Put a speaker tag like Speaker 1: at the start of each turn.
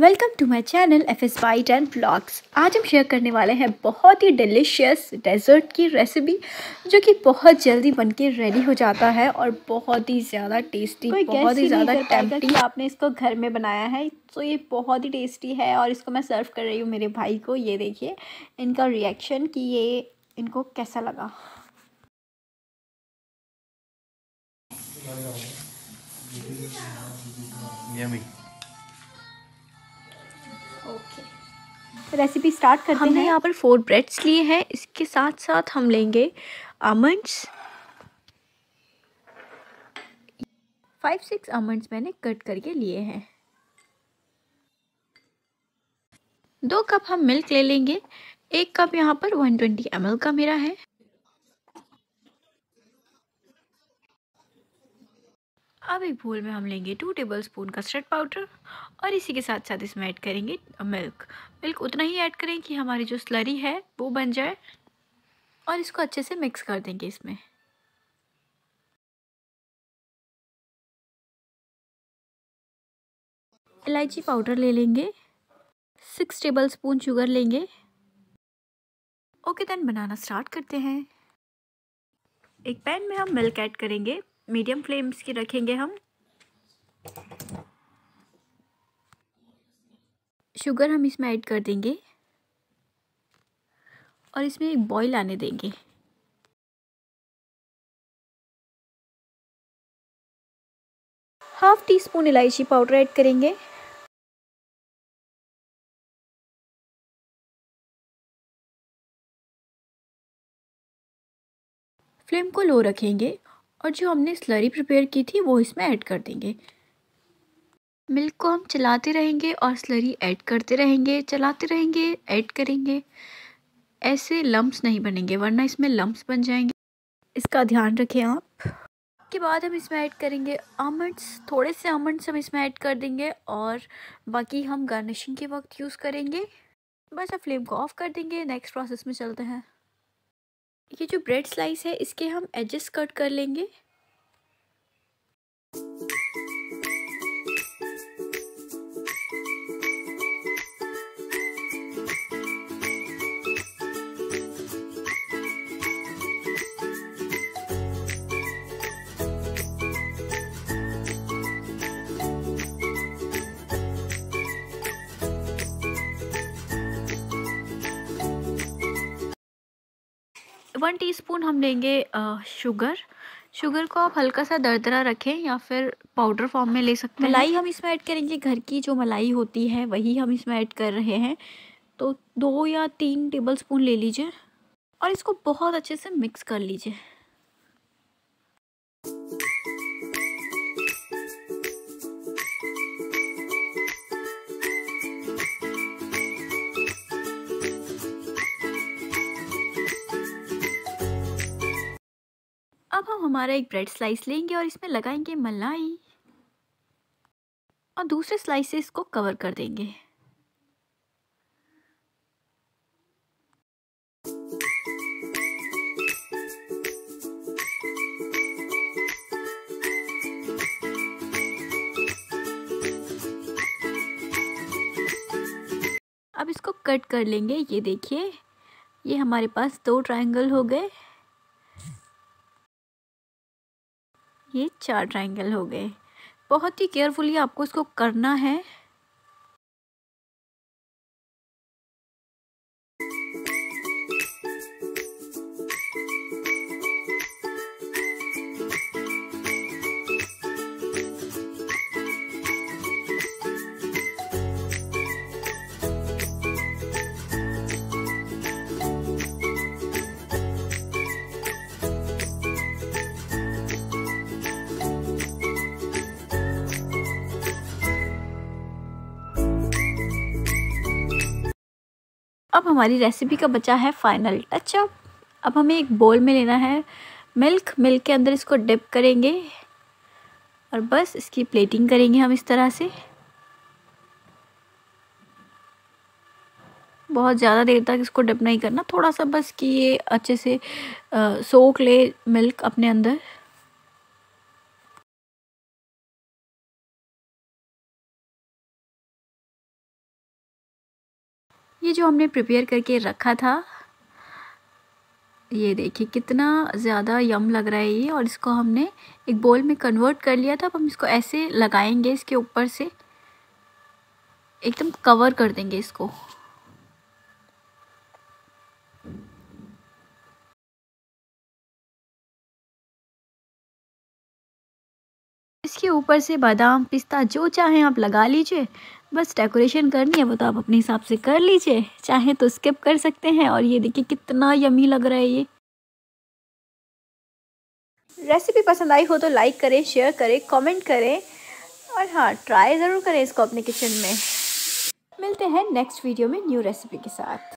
Speaker 1: welcome to my channel F S bite and blogs आज हम share करने वाले हैं बहुत ही डिलीशियस डेजर्ट की रेसिपी जो कि बहुत जल्दी बनके रेडी हो जाता है और बहुत ही ज़्यादा टेस्टी बहुत ही ज़्यादा टेम्पटी आपने इसको घर में बनाया है तो ये बहुत ही टेस्टी है और इसको मैं सर्व कर रही हूँ मेरे भाई को ये देखिए इनका रिएक्शन कि ये इनको कैसा लगा ओके रेसिपी स्टार्ट करते हैं हमने यहाँ पर फोर ब्रेड्स लिए हैं इसके साथ साथ हम लेंगे आमंड्स फाइव सिक्स आमंड्स मैंने कट करके लिए हैं दो कप हम मिल्क ले लेंगे एक कप यहाँ पर 120 ml का मेरा है अब एक बोल में हम लेंगे two tablespoon custard powder और इसी के साथ साथ इसमें ऐड करेंगे मिल्क मिल्क उतना ही ऐड करें कि हमारी जो स्लरी है वो बन जाए
Speaker 2: और इसको अच्छे से मिक्स कर देंगे इसमें इलायची पाउडर ले लेंगे सिक्स टेबल स्पून शुगर लेंगे ओके
Speaker 1: देन बनाना स्टार्ट करते हैं एक पैन में हम मिल्क ऐड करेंगे मीडियम फ्लेम्स की रखेंगे हम
Speaker 2: शुगर हम इसमें ऐड कर देंगे और इसमें एक बॉईल आने देंगे हाफ टी स्पून इलायची पाउडर ऐड करेंगे फ्लेम को लो रखेंगे और जो हमने स्लरी
Speaker 1: प्रिपेयर की थी वो इसमें ऐड कर देंगे मिल्क को हम चलाते रहेंगे और स्लरी ऐड करते रहेंगे चलाते रहेंगे ऐड करेंगे ऐसे लम्ब्स नहीं बनेंगे वरना इसमें लम्ब्स बन जाएंगे इसका ध्यान रखें आप के बाद हम इसमें ऐड करेंगे आमंड्स थोड़े से आमंड्स हम इसमें ऐड कर देंगे और बाकी हम गार्निशिंग के वक्त यूज़ करेंगे बस अब फ्लेम को ऑफ़ कर देंगे नेक्स्ट प्रोसेस में चलते हैं ये जो ब्रेड स्लाइस है इसके हम एडजस्ट कट कर लेंगे वन टीस्पून हम लेंगे शुगर शुगर को आप हल्का सा दरदरा रखें या फिर पाउडर फॉर्म में ले सकते हैं मलाई हम इसमें ऐड करेंगे घर की जो मलाई होती है वही हम इसमें ऐड कर रहे हैं तो दो या तीन टेबल स्पून ले लीजिए और इसको बहुत अच्छे से मिक्स कर लीजिए तो हमारा एक ब्रेड स्लाइस लेंगे और इसमें लगाएंगे मलाई और दूसरे से इसको कवर कर देंगे अब इसको कट कर लेंगे ये देखिए ये हमारे पास दो ट्रायंगल हो गए ये
Speaker 2: चार ट्राइंगल हो गए बहुत ही केयरफुली आपको इसको करना है
Speaker 1: अब हमारी रेसिपी का बचा है फाइनल अच्छा, टचअप अब हमें एक बोल में लेना है मिल्क मिल्क के अंदर इसको डिप करेंगे और बस इसकी प्लेटिंग करेंगे हम इस तरह से बहुत ज़्यादा देर तक इसको डिप नहीं करना थोड़ा सा बस कि
Speaker 2: ये अच्छे से सोख ले मिल्क अपने अंदर ये जो हमने प्रिपेयर करके रखा था
Speaker 1: ये देखिए कितना ज़्यादा यम लग रहा है ये और इसको हमने एक बोल में कन्वर्ट कर लिया था अब हम इसको ऐसे लगाएंगे इसके ऊपर से एकदम
Speaker 2: कवर कर देंगे इसको इसके ऊपर से बादाम पिस्ता जो चाहें आप लगा लीजिए बस डेकोरेशन
Speaker 1: करनी है वो तो आप अपने हिसाब से कर लीजिए चाहे तो स्किप कर सकते हैं और ये देखिए कितना यमी लग रहा है ये रेसिपी पसंद आई हो तो लाइक करें शेयर करें कमेंट करें और हाँ ट्राई ज़रूर करें इसको अपने किचन में मिलते हैं नेक्स्ट वीडियो में न्यू रेसिपी के साथ